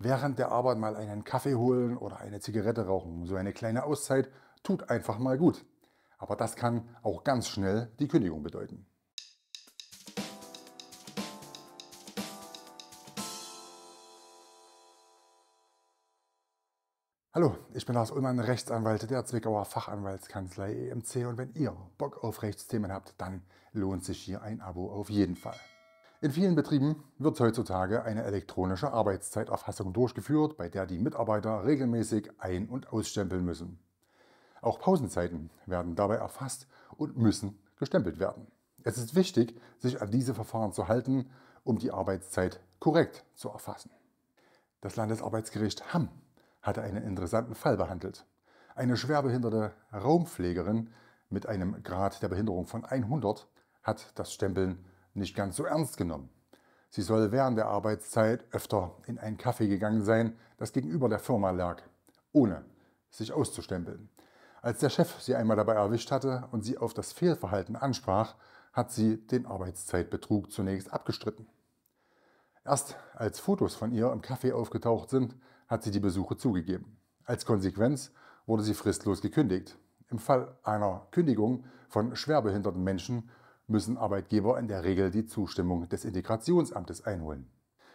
während der Arbeit mal einen Kaffee holen oder eine Zigarette rauchen. So eine kleine Auszeit tut einfach mal gut. Aber das kann auch ganz schnell die Kündigung bedeuten. Hallo, ich bin Lars Ullmann, Rechtsanwalt der Zwickauer Fachanwaltskanzlei EMC und wenn ihr Bock auf Rechtsthemen habt, dann lohnt sich hier ein Abo auf jeden Fall. In vielen Betrieben wird heutzutage eine elektronische Arbeitszeiterfassung durchgeführt, bei der die Mitarbeiter regelmäßig ein- und ausstempeln müssen. Auch Pausenzeiten werden dabei erfasst und müssen gestempelt werden. Es ist wichtig, sich an diese Verfahren zu halten, um die Arbeitszeit korrekt zu erfassen. Das Landesarbeitsgericht Hamm hatte einen interessanten Fall behandelt. Eine schwerbehinderte Raumpflegerin mit einem Grad der Behinderung von 100 hat das Stempeln nicht ganz so ernst genommen. Sie soll während der Arbeitszeit öfter in einen Kaffee gegangen sein, das gegenüber der Firma lag, ohne sich auszustempeln. Als der Chef sie einmal dabei erwischt hatte und sie auf das Fehlverhalten ansprach, hat sie den Arbeitszeitbetrug zunächst abgestritten. Erst als Fotos von ihr im Café aufgetaucht sind, hat sie die Besuche zugegeben. Als Konsequenz wurde sie fristlos gekündigt. Im Fall einer Kündigung von schwerbehinderten Menschen müssen Arbeitgeber in der Regel die Zustimmung des Integrationsamtes einholen.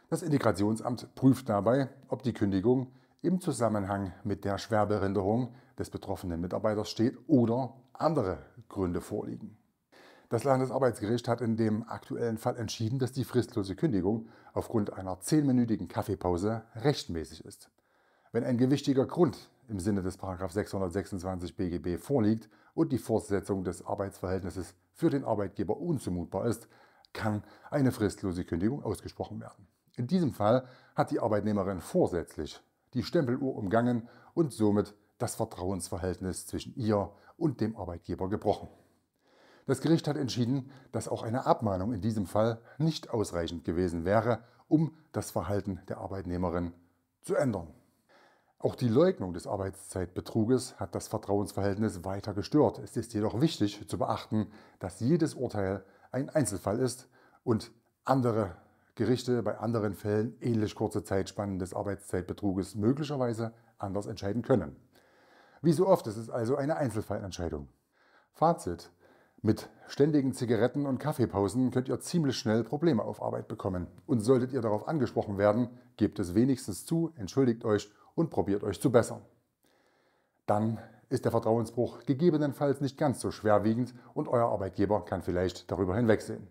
Das Integrationsamt prüft dabei, ob die Kündigung im Zusammenhang mit der Schwerbehinderung des betroffenen Mitarbeiters steht oder andere Gründe vorliegen. Das Landesarbeitsgericht hat in dem aktuellen Fall entschieden, dass die fristlose Kündigung aufgrund einer zehnminütigen Kaffeepause rechtmäßig ist. Wenn ein gewichtiger Grund im Sinne des 626 BGB vorliegt und die Fortsetzung des Arbeitsverhältnisses für den Arbeitgeber unzumutbar ist, kann eine fristlose Kündigung ausgesprochen werden. In diesem Fall hat die Arbeitnehmerin vorsätzlich die Stempeluhr umgangen und somit das Vertrauensverhältnis zwischen ihr und dem Arbeitgeber gebrochen. Das Gericht hat entschieden, dass auch eine Abmahnung in diesem Fall nicht ausreichend gewesen wäre, um das Verhalten der Arbeitnehmerin zu ändern. Auch die Leugnung des Arbeitszeitbetruges hat das Vertrauensverhältnis weiter gestört. Es ist jedoch wichtig zu beachten, dass jedes Urteil ein Einzelfall ist und andere Gerichte bei anderen Fällen ähnlich kurze Zeitspannen des Arbeitszeitbetruges möglicherweise anders entscheiden können. Wie so oft ist es also eine Einzelfallentscheidung. Fazit. Mit ständigen Zigaretten- und Kaffeepausen könnt ihr ziemlich schnell Probleme auf Arbeit bekommen. Und solltet ihr darauf angesprochen werden, gebt es wenigstens zu, entschuldigt euch und probiert euch zu bessern. Dann ist der Vertrauensbruch gegebenenfalls nicht ganz so schwerwiegend und euer Arbeitgeber kann vielleicht darüber hinwegsehen.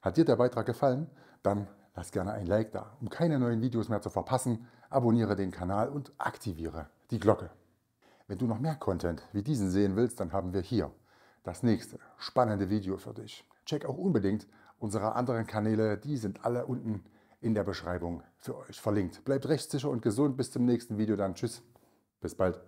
Hat dir der Beitrag gefallen? Dann lass gerne ein Like da. Um keine neuen Videos mehr zu verpassen, abonniere den Kanal und aktiviere die Glocke. Wenn du noch mehr Content wie diesen sehen willst, dann haben wir hier das nächste spannende Video für dich. Check auch unbedingt unsere anderen Kanäle, die sind alle unten in der Beschreibung für euch verlinkt. Bleibt rechtssicher und gesund. Bis zum nächsten Video dann. Tschüss. Bis bald.